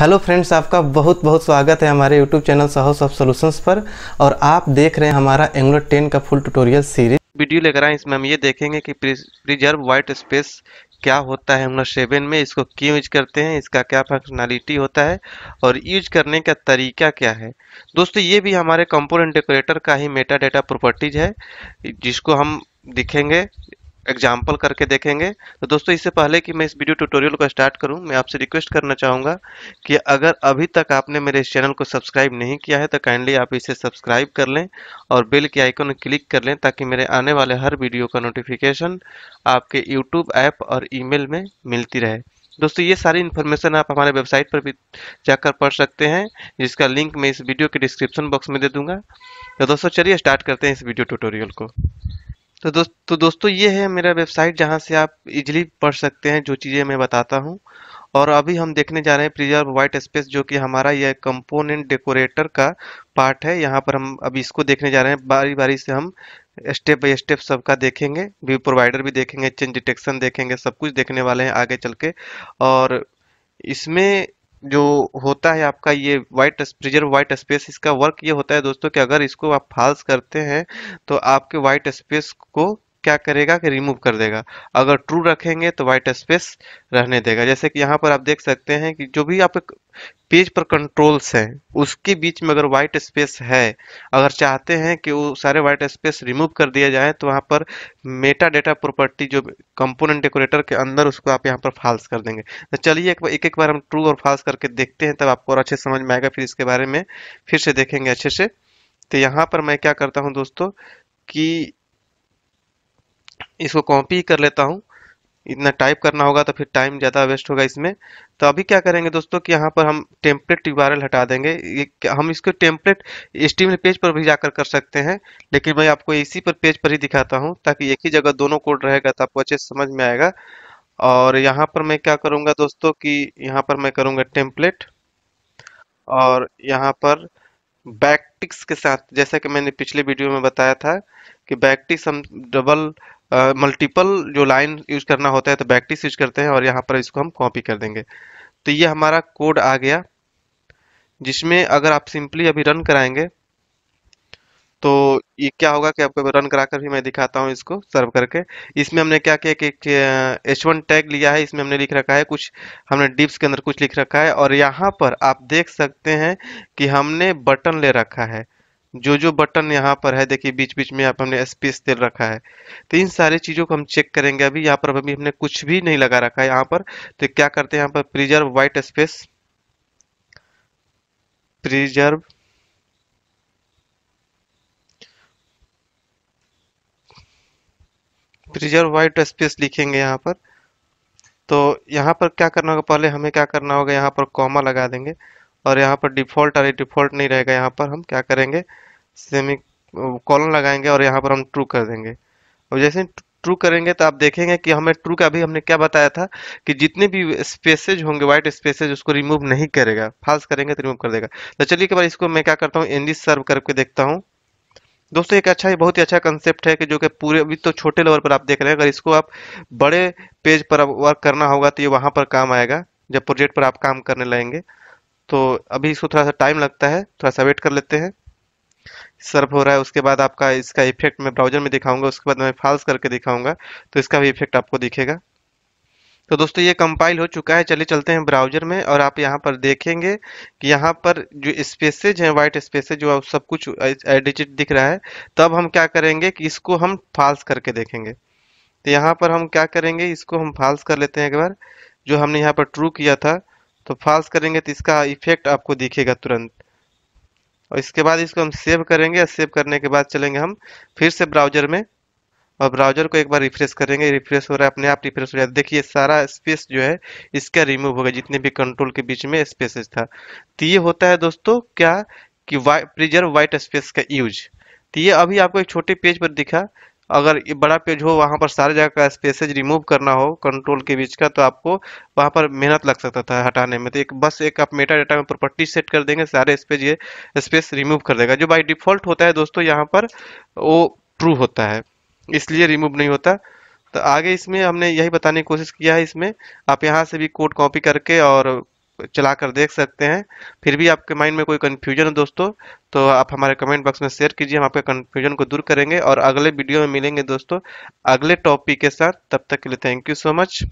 hello friends आपका बहुत बहुत स्वागत है हमारे YouTube channel Sahas of solutions पर और आप देख रहे हैं हमारा एंग्लो 10 का फुल ट्यूटोरियल सीरीज वीडियो लेकर आए इसमें हम ये देखेंगे कि प्रिजर्व वाइट स्पेस क्या होता है एंग्लो सेवन में इसको क्यों यूज करते हैं इसका क्या फंक्शनैलिटी होता है और यूज करने का तरीका क्या है दोस्तों ये भी हमारे कंपोनेंट डेकोरेटर का ही मेटा डेटा प्रॉपर्टीज है जिसको हम दिखेंगे एग्जाम्पल करके देखेंगे तो दोस्तों इससे पहले कि मैं इस वीडियो ट्यूटोरियल को स्टार्ट करूं मैं आपसे रिक्वेस्ट करना चाहूँगा कि अगर अभी तक आपने मेरे इस चैनल को सब्सक्राइब नहीं किया है तो काइंडली आप इसे सब्सक्राइब कर लें और बेल के आइकन क्लिक कर लें ताकि मेरे आने वाले हर वीडियो का नोटिफिकेशन आपके यूट्यूब ऐप और ई में मिलती रहे दोस्तों ये सारी इन्फॉर्मेशन आप हमारे वेबसाइट पर भी जाकर पढ़ सकते हैं जिसका लिंक मैं इस वीडियो के डिस्क्रिप्शन बॉक्स में दे दूंगा तो दोस्तों चलिए स्टार्ट करते हैं इस वीडियो ट्यूटोरियल को तो दोस्त तो दोस्तों ये है मेरा वेबसाइट जहाँ से आप इजीली पढ़ सकते हैं जो चीज़ें मैं बताता हूँ और अभी हम देखने जा रहे हैं प्रिजर्व वाइट स्पेस जो कि हमारा यह कंपोनेंट डेकोरेटर का पार्ट है यहाँ पर हम अभी इसको देखने जा रहे हैं बारी बारी से हम स्टेप बाय स्टेप सबका देखेंगे व्यू प्रोवाइडर भी देखेंगे चेंज डिटेक्शन देखेंगे सब कुछ देखने वाले हैं आगे चल के और इसमें जो होता है आपका ये वाइट प्रिजर्व वाइट स्पेस इसका वर्क ये होता है दोस्तों कि अगर इसको आप फाल्स करते हैं तो आपके वाइट स्पेस को क्या करेगा कि रिमूव कर देगा अगर ट्रू रखेंगे तो वाइट स्पेस रहने देगा जैसे कि यहाँ पर आप देख सकते हैं कि जो भी आपके पेज पर कंट्रोल्स हैं उसके बीच में अगर वाइट स्पेस है अगर चाहते हैं कि वो सारे वाइट स्पेस रिमूव कर दिया जाए तो वहाँ पर मेटा डेटा प्रॉपर्टी जो कंपोनेंट डेकोरेटर के अंदर उसको आप यहाँ पर फाल्स कर देंगे तो चलिए एक, एक एक बार हम ट्रू और फाल्स करके देखते हैं तब आपको और अच्छे समझ में आएगा फिर इसके बारे में फिर से देखेंगे अच्छे से तो यहाँ पर मैं क्या करता हूँ दोस्तों कि इसको कॉपी कर लेता हूँ इतना टाइप करना होगा तो फिर टाइम ज़्यादा वेस्ट होगा इसमें तो अभी क्या करेंगे दोस्तों कि यहाँ पर हम टेम्पलेट यूआरएल हटा देंगे ये हम इसको टेम्पलेट स्टीम पेज पर भी जाकर कर सकते हैं लेकिन मैं आपको इसी पर पेज पर ही दिखाता हूँ ताकि एक ही जगह दोनों कोड रहेगा तो आपको अच्छे समझ में आएगा और यहाँ पर मैं क्या करूँगा दोस्तों कि यहाँ पर मैं करूँगा टेम्पलेट और यहाँ पर बैकटिक्स के साथ जैसा कि मैंने पिछले वीडियो में बताया था कि बैकटिक्स हम डबल मल्टीपल जो लाइन यूज करना होता है तो बैकटिस यूज करते हैं और यहाँ पर इसको हम कॉपी कर देंगे तो ये हमारा कोड आ गया जिसमें अगर आप सिंपली अभी रन कराएंगे तो ये क्या होगा कि आपको रन करा कर भी मैं दिखाता हूँ इसको सर्व करके इसमें हमने क्या किया कि एक एच वन टैग लिया है इसमें हमने लिख रखा है कुछ हमने डिप्स के अंदर कुछ लिख रखा है और यहाँ पर आप देख सकते हैं कि हमने बटन ले रखा है जो जो बटन यहाँ पर है देखिए बीच बीच में यहाँ पर हमने स्पेस दे रखा है तो इन सारी चीज़ों को हम चेक करेंगे अभी यहाँ पर अभी हमने कुछ भी नहीं लगा रखा है यहाँ पर तो क्या करते हैं यहाँ पर preserve white space preserve preserve white space लिखेंगे यहाँ पर तो यहाँ पर क्या करना होगा पहले हमें क्या करना होगा यहाँ पर कॉमा लगा देंगे और यहाँ पर डिफ़ॉल्ट अरे डिफ़ॉल्ट नहीं रहेगा यहाँ पर हम क्या करेंगे सेमी कॉलन लगाएंगे और यहाँ पर हम ट्रू कर देंगे और जैसे ट्रू करेंगे तो आप देखेंगे कि हमें ट्रू का भी हमने क्या बताया था कि जितने भी स्पेसेज होंगे वाइट स्पेसेज उसको रिमूव नहीं करेगा फाल्स करेंगे तो रिमूव कर देगा तो चलिए एक बार इसको मैं क्या करता हूँ एनजी सर्व करके देखता हूँ दोस्तों एक अच्छा बहुत ही अच्छा कंसेप्ट है कि जो कि पूरे अभी तो छोटे लेवल पर आप देख रहे हैं अगर इसको आप बड़े पेज पर वर्क करना होगा तो ये वहाँ पर काम आएगा जब प्रोजेक्ट पर आप काम करने लगेंगे तो अभी इसको थोड़ा सा टाइम लगता है थोड़ा सा वेट कर लेते हैं सर्व हो रहा है उसके बाद आपका इसका इफेक्ट मैं ब्राउजर में दिखाऊंगा उसके बाद मैं फाल्स करके दिखाऊंगा तो इसका भी इफेक्ट आपको दिखेगा तो दोस्तों ये कंपाइल हो चुका है चलिए चलते हैं ब्राउजर में और आप यहाँ पर देखेंगे कि यहाँ पर जो स्पेसेज हैं वाइट स्पेसेज जो है सब कुछ एडिटेड दिख रहा है तब हम क्या करेंगे कि इसको हम फाल्स करके देखेंगे तो यहाँ पर हम क्या करेंगे इसको हम फाल्स कर लेते हैं एक बार जो हमने यहाँ पर ट्रू किया था तो फाल्स करेंगे तो इसका इफेक्ट आपको दिखेगा तुरंत और इसके बाद इसको हम सेव करेंगे सेव करने के बाद चलेंगे हम फिर से ब्राउजर में और ब्राउजर को एक बार रिफ्रेश करेंगे रिफ्रेश हो रहा है अपने आप रिफ्रेश हो रहा है देखिए सारा स्पेस जो है इसका रिमूव हो गया जितने भी कंट्रोल के बीच में स्पेसेस था तो ये होता है दोस्तों क्या कि वाइट प्रिजर्व वाइट स्पेस का यूज तो ये अभी आपको एक छोटे पेज पर दिखा अगर ये बड़ा पेज हो वहाँ पर सारे जगह का स्पेसेज रिमूव करना हो कंट्रोल के बीच का तो आपको वहाँ पर मेहनत लग सकता था हटाने में तो एक बस एक आप मेटा डाटा में प्रॉपर्टी सेट कर देंगे सारे स्पेज ये स्पेस रिमूव कर देगा जो बाई डिफॉल्ट होता है दोस्तों यहाँ पर वो ट्रू होता है इसलिए रिमूव नहीं होता तो आगे इसमें हमने यही बताने की कोशिश किया है इसमें आप यहाँ से भी कोड कॉपी करके और चला कर देख सकते हैं फिर भी आपके माइंड में कोई कन्फ्यूजन हो दोस्तों तो आप हमारे कमेंट बॉक्स में शेयर कीजिए हम आपके कन्फ्यूजन को दूर करेंगे और अगले वीडियो में मिलेंगे दोस्तों अगले टॉपिक के साथ तब तक के लिए थैंक यू सो मच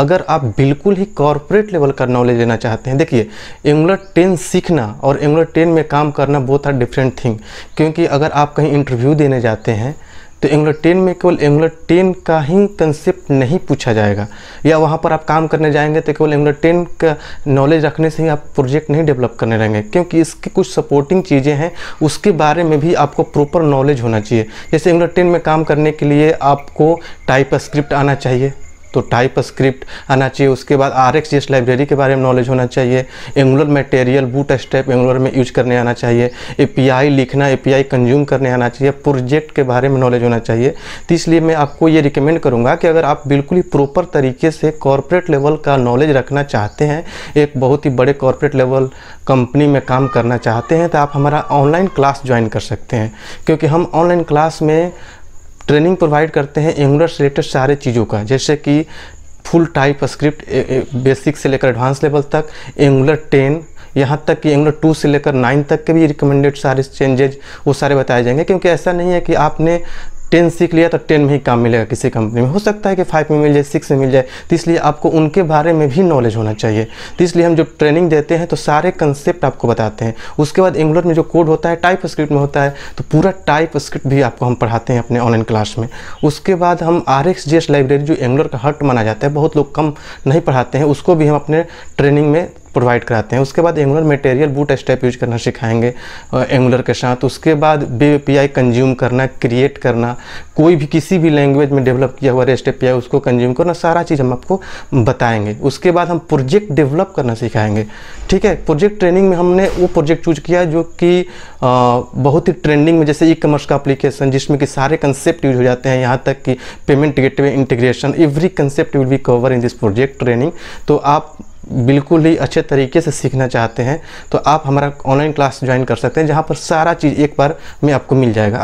अगर आप बिल्कुल ही कॉरपोरेट लेवल का नॉलेज लेना चाहते हैं देखिए एंगुलर टेन सीखना और एंगुलर टेन में काम करना बहुत आर डिफरेंट थिंग क्योंकि अगर आप कहीं इंटरव्यू देने जाते हैं तो एंगुलर टेन में केवल एंगुलर टेन का ही कंसेप्ट नहीं पूछा जाएगा या वहाँ पर आप काम करने जाएंगे तो केवल एंगुलर टेन का नॉलेज रखने से ही आप प्रोजेक्ट नहीं डेवलप करने रहेंगे क्योंकि इसकी कुछ सपोर्टिंग चीज़ें हैं उसके बारे में भी आपको प्रॉपर नॉलेज होना चाहिए जैसे एंगुलर टेन में काम करने के लिए आपको टाइप स्क्रिप्ट आना चाहिए तो टाइप स्क्रिप्ट आना चाहिए उसके बाद आर एक्स जिस लाइब्रेरी के बारे में नॉलेज होना चाहिए Angular material bootstrap Angular में यूज करने आना चाहिए ए लिखना ए कंज्यूम करने आना चाहिए प्रोजेक्ट के बारे में नॉलेज होना चाहिए तो इसलिए मैं आपको ये रिकमेंड करूँगा कि अगर आप बिल्कुल ही प्रॉपर तरीके से कॉरपोरेट लेवल का नॉलेज रखना चाहते हैं एक बहुत ही बड़े कॉरपोरेट लेवल कंपनी में काम करना चाहते हैं तो आप हमारा ऑनलाइन क्लास ज्वाइन कर सकते हैं क्योंकि हम ऑनलाइन क्लास में ट्रेनिंग प्रोवाइड करते हैं एंगुलर से रिलेटेड सारे चीज़ों का जैसे कि फुल टाइप स्क्रिप्ट बेसिक से लेकर एडवांस लेवल तक एंगुलर टेन यहाँ तक कि एंगुलर टू से लेकर नाइन तक के भी रिकमेंडेड सारे चेंजेज वो सारे बताए जाएंगे क्योंकि ऐसा नहीं है कि आपने टेन सीख लिया तो टेन में ही काम मिलेगा किसी कंपनी में हो सकता है कि फाइव में मिल जाए सिक्स में मिल जाए तो इसलिए आपको उनके बारे में भी नॉलेज होना चाहिए तो इसलिए हम जब ट्रेनिंग देते हैं तो सारे कंसेप्ट आपको बताते हैं उसके बाद एंगुलर में जो कोड होता है टाइप स्क्रिप्ट में होता है तो पूरा टाइप स्क्रिप्ट भी आपको हम पढ़ाते हैं अपने ऑनलाइन क्लास में उसके बाद हम आर एक्स लाइब्रेरी जो एंगुलर का हट माना जाता है बहुत लोग कम नहीं पढ़ाते हैं उसको भी हम अपने ट्रेनिंग में प्रोवाइड कराते हैं उसके बाद Angular material bootstrap use करना सिखाएंगे एंगुलर के साथ उसके बाद बे पी आई कंज्यूम करना क्रिएट करना कोई भी किसी भी लैंग्वेज में डेवलप किया हुआ रेस्ट पी उसको कंज्यूम करना सारा चीज़ हम आपको बताएंगे उसके बाद हम प्रोजेक्ट डेवलप करना सिखाएंगे ठीक है प्रोजेक्ट ट्रेनिंग में हमने वो प्रोजेक्ट चूज किया जो कि बहुत ही ट्रेंडिंग में जैसे ई कमर्स का अप्लीकेशन जिसमें कि सारे कंसेप्ट यूज हो जाते हैं यहाँ तक कि payment gateway integration every concept will be cover in this project training तो आप बिल्कुल ही अच्छे तरीके से सीखना चाहते हैं तो आप हमारा ऑनलाइन क्लास ज्वाइन कर सकते हैं जहाँ पर सारा चीज़ एक बार में आपको मिल जाएगा